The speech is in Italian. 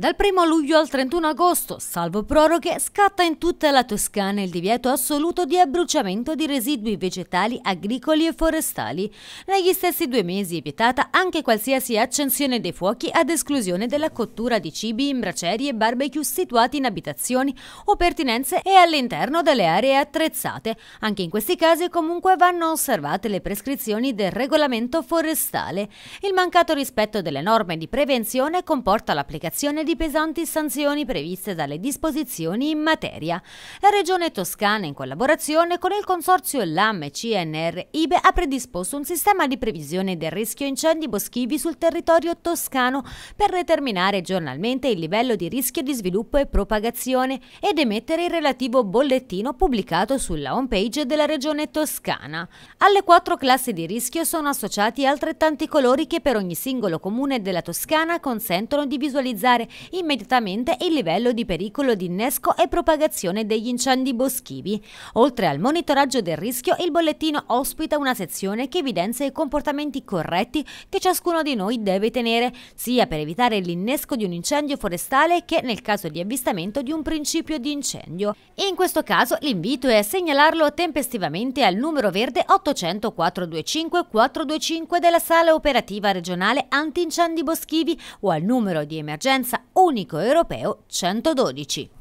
Dal 1 luglio al 31 agosto, salvo proroghe, scatta in tutta la Toscana il divieto assoluto di abbruciamento di residui vegetali, agricoli e forestali. Negli stessi due mesi è vietata anche qualsiasi accensione dei fuochi ad esclusione della cottura di cibi in bracerie e barbecue situati in abitazioni o pertinenze e all'interno delle aree attrezzate. Anche in questi casi comunque vanno osservate le prescrizioni del regolamento forestale. Il mancato rispetto delle norme di prevenzione comporta l'applicazione di di pesanti sanzioni previste dalle disposizioni in materia. La Regione Toscana, in collaborazione con il Consorzio LAM CNR IBE, ha predisposto un sistema di previsione del rischio incendi boschivi sul territorio toscano per determinare giornalmente il livello di rischio di sviluppo e propagazione ed emettere il relativo bollettino pubblicato sulla homepage della Regione Toscana. Alle quattro classi di rischio sono associati altrettanti colori che per ogni singolo comune della Toscana consentono di visualizzare immediatamente il livello di pericolo di innesco e propagazione degli incendi boschivi. Oltre al monitoraggio del rischio, il bollettino ospita una sezione che evidenzia i comportamenti corretti che ciascuno di noi deve tenere, sia per evitare l'innesco di un incendio forestale che nel caso di avvistamento di un principio di incendio. in questo caso l'invito è a segnalarlo tempestivamente al numero verde 800 425 425 della sala operativa regionale antincendi boschivi o al numero di emergenza unico europeo 112.